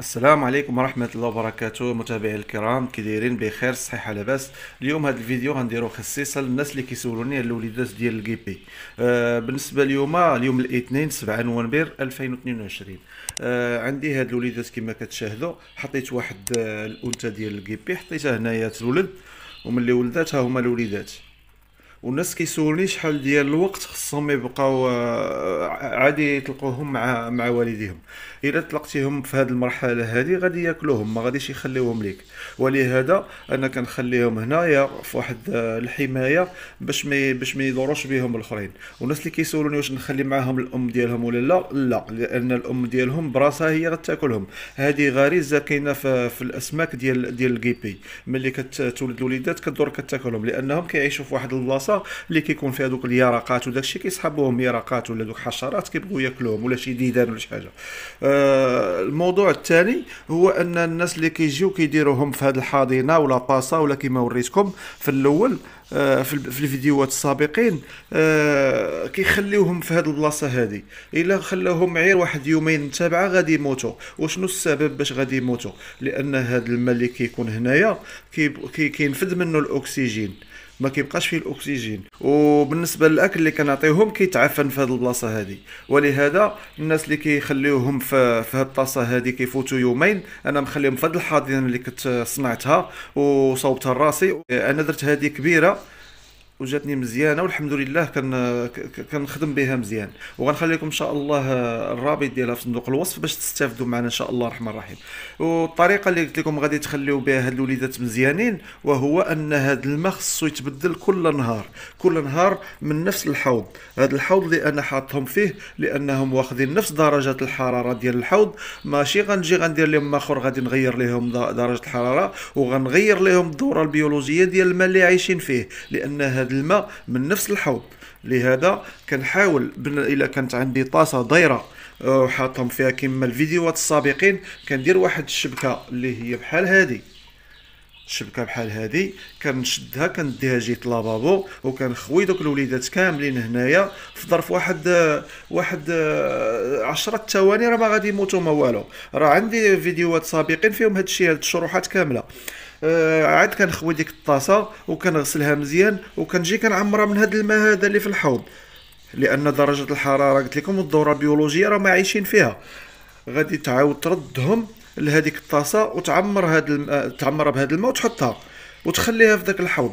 السلام عليكم ورحمة الله وبركاته متابعي الكرام كديرين بخير صحيحة لاباس اليوم هذا الفيديو غنديرو خصيصا للناس اللي كيسولوني على الوليدات ديال بي آه بالنسبة ليوما اليوم الاثنين 7 نوفمبر 2022 آه عندي هاد الوليدات كما كتشاهدوا حطيت واحد آه، الانثى ديال بي حطيتها هنايا تولد وملي ولدات ها هما الوليدات والناس كيسولوني شحال ديال الوقت خصهم يبقاو آه، عادي يطلقوهم مع مع والديهم الا طلقتيهم في هذه المرحله هذه غادي ياكلوهم ما غاديش يخليوهم ليك ولهذا انا كنخليهم هنايا في واحد آه، الحمايه باش ما باش ما يضروش بهم الاخرين والناس اللي كيسولوني واش نخلي معاهم الام ديالهم ولا لا لا لان الام ديالهم براسها هي غتاكلهم هذه غريزه كاينه في, في الاسماك ديال ديال الكيبي ملي كتولد الوليدات كدور كتاكلهم لانهم كيعيشوا في واحد البلاصه الغرفه اللي كيكون فيها دوك اليرقات وداك الشيء كيسحبوهم يرقات ولا دوك حشرات كيبغوا ياكلوهم ولا شي ديدان ولا شي حاجه آه الموضوع الثاني هو ان الناس اللي كيجيو كيديروهم في هذه الحاضنه ولا باسا ولا كما وريتكم في الاول آه، في الفيديوهات السابقين آه، كيخليوهم في هذه البلاصه هذه الا خلاوهم غير واحد يومين متابعه غادي يموتوا وشنو السبب باش غادي يموتوا لان هذا الماء اللي كيكون هنايا كينفد منه الاكسجين ما كيبقاش فيه الاكسجين وبالنسبه للاكل اللي كنعطيهم كيتعفن في هذه البلاصه هذه ولهذا الناس اللي كيخليوهم في في هذه الطاسه هذه كيفوتوا يومين انا مخليهم في هذه الحاضنه اللي كنت صنعتها وصوبتها لراسي انا درت هذه كبيره وجاتني مزيانه والحمد لله كان كنخدم بها مزيان وغنخلي لكم ان شاء الله الرابط ديالها في صندوق الوصف باش تستافدوا معنا ان شاء الله الرحمن الرحيم والطريقه اللي قلت لكم غادي تخليو بها هاد الوليدات مزيانين وهو ان هاد الماء خصو يتبدل كل نهار كل نهار من نفس الحوض هاد الحوض اللي انا حاطهم فيه لانهم واخذين نفس درجه الحراره ديال الحوض ماشي غنجي غندير لهم ما اخر غادي نغير لهم درجه الحراره وغنغير لهم الدوره البيولوجيه ديال الماء اللي عايشين فيه لان هاد الماء من نفس الحوض لهذا كنحاول الا كانت عندي طاسه دايره آه، وحاطهم فيها كما الفيديوهات السابقين كندير واحد الشبكه اللي هي بحال هذه شبكه بحال هادي كنشدها كنديها جهه لابابو وكنخوي دوك الوليدات كاملين هنايا في ظرف واحد آه، واحد 10 آه، ثواني راه ما غادي يموتوا ما والو راه عندي فيديوهات سابقين فيهم الشيء هاد الشروحات كامله آه عاد كنخوي ديك الطاسه وكنغسلها مزيان وكنجي كنعمرها من هاد الماء هذا اللي في الحوض لان درجه الحراره قلت لكم الدوره البيولوجيه راه ما عايشين فيها غادي تعاود تردهم لهذيك الطاسه وتعمر هاد الماء آه، تعمرها بهذا الماء وتحطها وتخليها في ذاك الحوض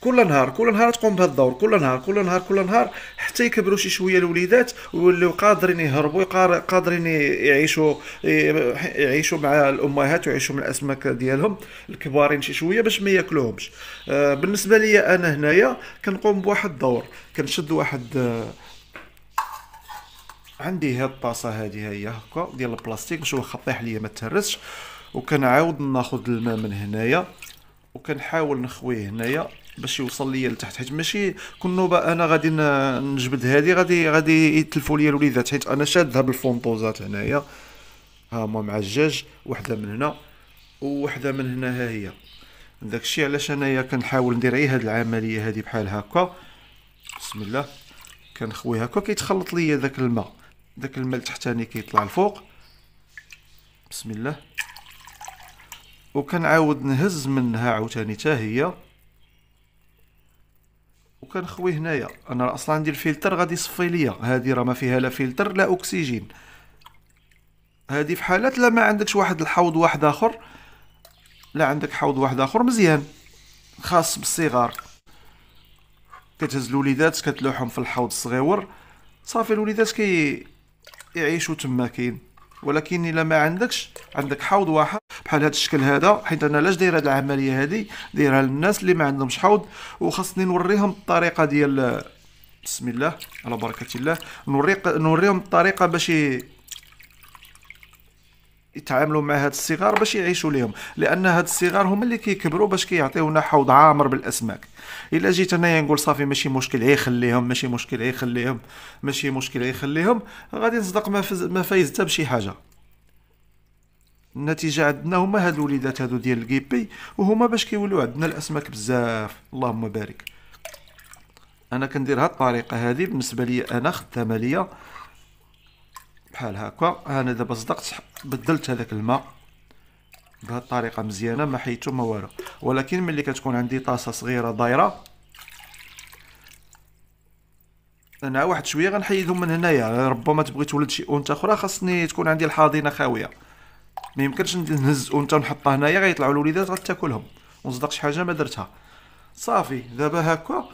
كل نهار كل نهار تقوم بهذا الدور كل نهار كل نهار كل نهار حتى يكبروا شي شويه الوليدات ويوليو قادرين يهربوا قادرين يعيشوا يعيشوا مع الامهات ويعيشوا من الاسماك ديالهم الكبارين شي شويه باش ما ياكلوهمش آه، بالنسبه لي انا هنايا كنقوم بواحد الدور كنشد واحد آه، عندي هاد الطاسه هادي هي هكا ديال البلاستيك باش هو خطيح ليا ما تهرسش وكنعاود ناخذ الماء من هنايا وكنحاول نخويه هنايا باش يوصل ليا لتحت حيت ماشي كل نوبه انا غادي نجبد هذه غادي غادي يتلفوا ليا الوليدات حيت انا شادها بالفونطوزات هنايا ها هما مع الجاج وحده من هنا وحده من هنا ها هي داكشي علاش انايا كنحاول ندير اي هاد العمليه هادي بحال هكا بسم الله كنخوي هكا كيتخلط ليا داك الماء داك الماء التحتاني كيطلع الفوق بسم الله وكنعاود نهز منها عاوتاني حتى هي وكنخوي هنايا انا اصلا عندي الفلتر غادي يصفي ليا هذه راه ما فيها لا فلتر لا اكسجين هذه في حالات لا ما عندكش واحد الحوض واحد اخر لا عندك حوض واحد اخر مزيان خاص بالصغار كتهز الوليدات كتلوحهم في الحوض الصغيور صافي الوليدات كي يعيشوا تما كاين ولكن الا ما عندكش عندك حوض واحد بحال هذا الشكل هذا حيت انا علاش داير هذه العمليه هذه دايرها للناس اللي ما عندهمش حوض وخاصني نوريهم الطريقه ديال بسم الله على بركه الله نوري نوريهم الطريقه باش يتعاملوا مع هاد الصغار باش يعيشوا ليهم لان هاد الصغار هما اللي كيكبروا باش كيعطيونا حوض عامر بالاسماك الا جيت انايا نقول صافي ماشي مشكل غيخليهم ماشي مشكل غيخليهم ماشي مشكل خليهم غادي نصدق ما, فز... ما فايز حتى بشي حاجه النتيجه عندنا هما هاد الوليدات هادو ديال الكيبي وهما باش كيوليو عندنا الاسماك بزاف اللهم بارك انا كندير هاد الطريقه هادي بالنسبه لي انا خدامه ليا بحال هكا انا دابا صدقت بدلت هذاك الماء بهاد الطريقه مزيانه ما حيتو ما والو ولكن ملي كتكون عندي طاسه صغيره دايره انا واحد شويه غنحيدهم من هنايا ربما تبغي تولد شي اونت اخرى خاصني تكون عندي الحاضنه خاويه ما يمكنش نهزو اونتا ونحطها هنايا غيطلعوا الوليدات غتاكلهم ونصدق شي حاجه ما درتها صافي دابا هكا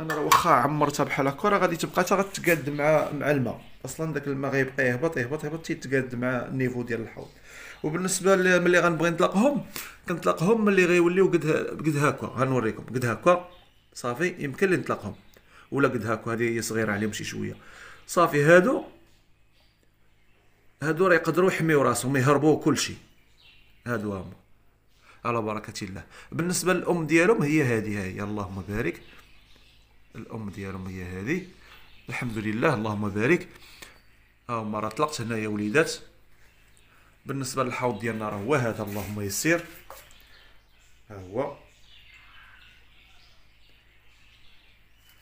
انا راه واخا عمرتها بحال هكا راه غادي تبقى حتى غتقاد مع مع الماء اصلا داك الماء غيبقى يهبط يهبط يهبط تيتقاد مع النيفو ديال الحوض وبالنسبه ملي غنبغي نطلقهم كنطلقهم ملي غيوليو قد قد هكا غنوريكم قد هكا صافي يمكن لي نطلقهم ولا قد هكا هذه هي صغيره عليهم شي شويه صافي هادو هادو راه يقدروا يحميو راسهم يهربوا كلشي هادو هما على بركة الله بالنسبة للأم ديالهم هي هذه هي اللهم بارك الأم ديالهم هي هذه الحمد لله اللهم بارك هما راه طلقت هنايا وليدات بالنسبة للحوض ديالنا راه هو هذا اللهم يسير ها هو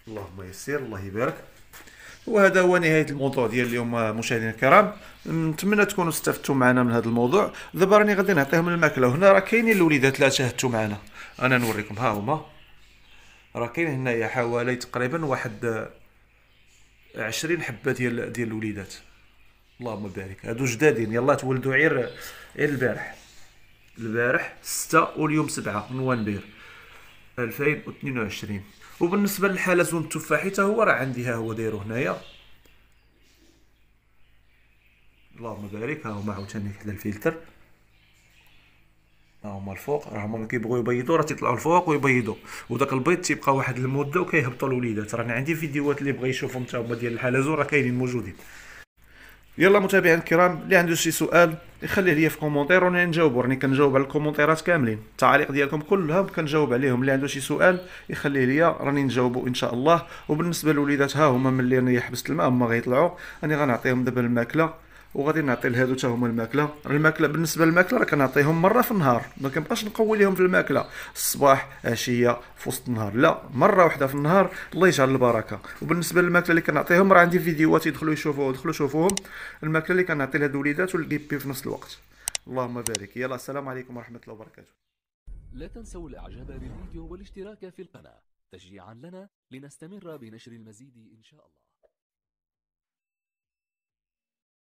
اللهم يسير الله يبارك وهذا هو نهايه الموضوع ديال اليوم مشاهدينا الكرام نتمنى تكونوا استفدتوا معنا من هذا الموضوع دابا راني غادي نعطيهم الماكله هنا راه كاينين الوليدات لا شاهدتوا معنا انا نوريكم ها هما راه كاين هنايا حوالي تقريبا واحد عشرين حبه ديال ديال الوليدات اللهم بارك هادو جدادين يلاه تولدوا عير البارح البارح ستة واليوم سبعة من وانبير 2022 وبالنسبه للحلزون التفاحي هو راه عندي ها هو دايرو هنايا اللهم بارك ها هما عاوتاني حدا الفلتر ها هما الفوق راه هما كيبغيو يبيضوا راه تيطلعوا الفوق ويبيضوا وداك البيض تيبقى واحد المده وكيهبطوا الوليدات راني عندي فيديوهات اللي بغا يشوفهم حتى هما ديال الحلزون راه كاينين موجودين يلا متابعينا الكرام اللي عنده شي سؤال يخليه ليا في كومونتير وانا نجاوبو راني كنجاوب على الكومونتيرات كاملين التعاليق ديالكم كلهم كنجاوب عليهم اللي عنده شي سؤال يخليه ليا راني نجاوبو ان شاء الله وبالنسبه للوليدات ها هما ملي انا حبست الماء هما غيطلعوا راني غنعطيهم دابا الماكله وغادي نعطي لهادو حتى هما الماكله الماكله بالنسبه للماكله راه كنعطيهم مره في النهار ما كنبقاش نقوي لهم في الماكله الصباح عشيه في وسط النهار لا مره واحده في النهار الله يجعل البركه وبالنسبه للماكله اللي كنعطيهم راه عندي فيديوهات يدخلوا يشوفوها يدخلوا شوفوهم الماكله اللي كنعطي لهاد الوليدات والكيبي في نفس الوقت اللهم بارك يلا السلام عليكم ورحمه الله وبركاته لا تنسوا الاعجاب بالفيديو والاشتراك في القناه تشجيعا لنا لنستمر بنشر المزيد ان شاء الله